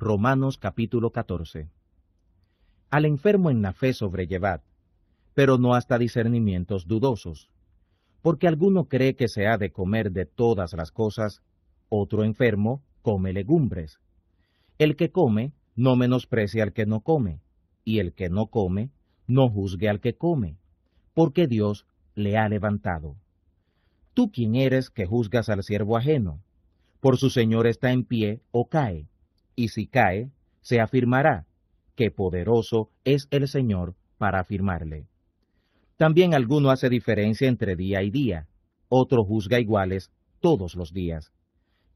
Romanos capítulo 14. Al enfermo en la fe sobrellevad, pero no hasta discernimientos dudosos, porque alguno cree que se ha de comer de todas las cosas, otro enfermo come legumbres. El que come no menosprecie al que no come, y el que no come no juzgue al que come, porque Dios le ha levantado. ¿Tú quién eres que juzgas al siervo ajeno? Por su Señor está en pie o cae y si cae, se afirmará, que poderoso es el Señor para afirmarle. También alguno hace diferencia entre día y día, otro juzga iguales todos los días.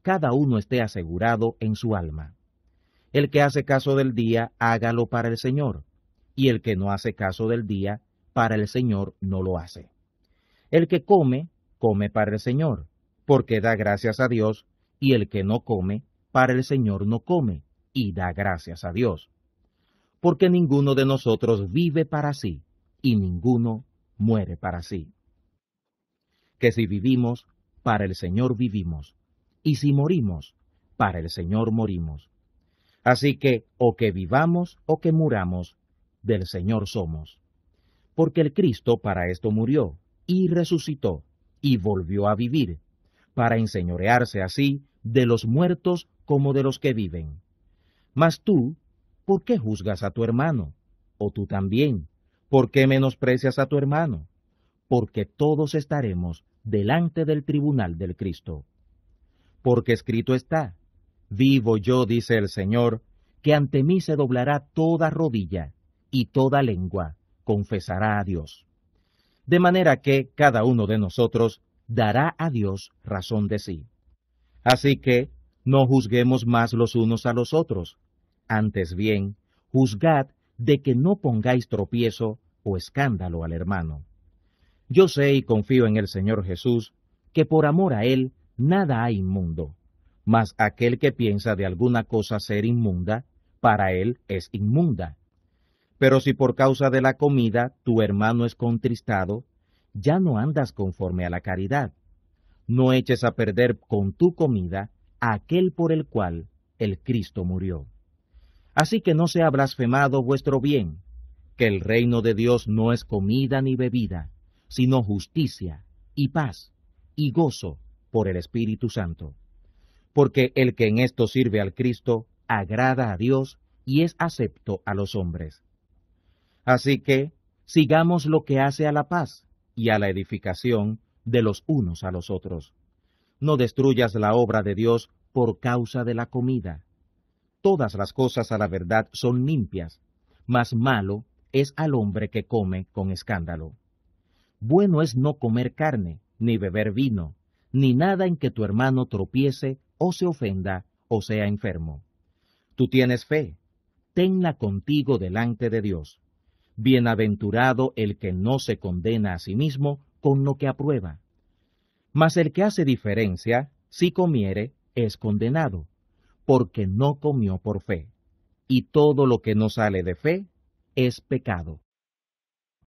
Cada uno esté asegurado en su alma. El que hace caso del día, hágalo para el Señor, y el que no hace caso del día, para el Señor no lo hace. El que come, come para el Señor, porque da gracias a Dios, y el que no come, para el Señor no come y da gracias a Dios. Porque ninguno de nosotros vive para sí y ninguno muere para sí. Que si vivimos, para el Señor vivimos, y si morimos, para el Señor morimos. Así que, o que vivamos o que muramos, del Señor somos. Porque el Cristo para esto murió, y resucitó, y volvió a vivir, para enseñorearse así de los muertos como de los que viven. Mas tú, ¿por qué juzgas a tu hermano? O tú también, ¿por qué menosprecias a tu hermano? Porque todos estaremos delante del tribunal del Cristo. Porque escrito está, vivo yo, dice el Señor, que ante mí se doblará toda rodilla y toda lengua confesará a Dios. De manera que cada uno de nosotros dará a Dios razón de sí. Así que no juzguemos más los unos a los otros, antes bien, juzgad de que no pongáis tropiezo o escándalo al hermano. Yo sé y confío en el Señor Jesús que por amor a Él nada hay inmundo, mas aquel que piensa de alguna cosa ser inmunda, para Él es inmunda. Pero si por causa de la comida tu hermano es contristado, ya no andas conforme a la caridad. No eches a perder con tu comida aquel por el cual el Cristo murió. Así que no sea blasfemado vuestro bien, que el reino de Dios no es comida ni bebida, sino justicia y paz y gozo por el Espíritu Santo. Porque el que en esto sirve al Cristo agrada a Dios y es acepto a los hombres. Así que sigamos lo que hace a la paz y a la edificación de los unos a los otros. No destruyas la obra de Dios por causa de la comida. Todas las cosas a la verdad son limpias, mas malo es al hombre que come con escándalo. Bueno es no comer carne, ni beber vino, ni nada en que tu hermano tropiece o se ofenda o sea enfermo. Tú tienes fe, tenla contigo delante de Dios. Bienaventurado el que no se condena a sí mismo con lo que aprueba. Mas el que hace diferencia, si comiere, es condenado, porque no comió por fe. Y todo lo que no sale de fe es pecado.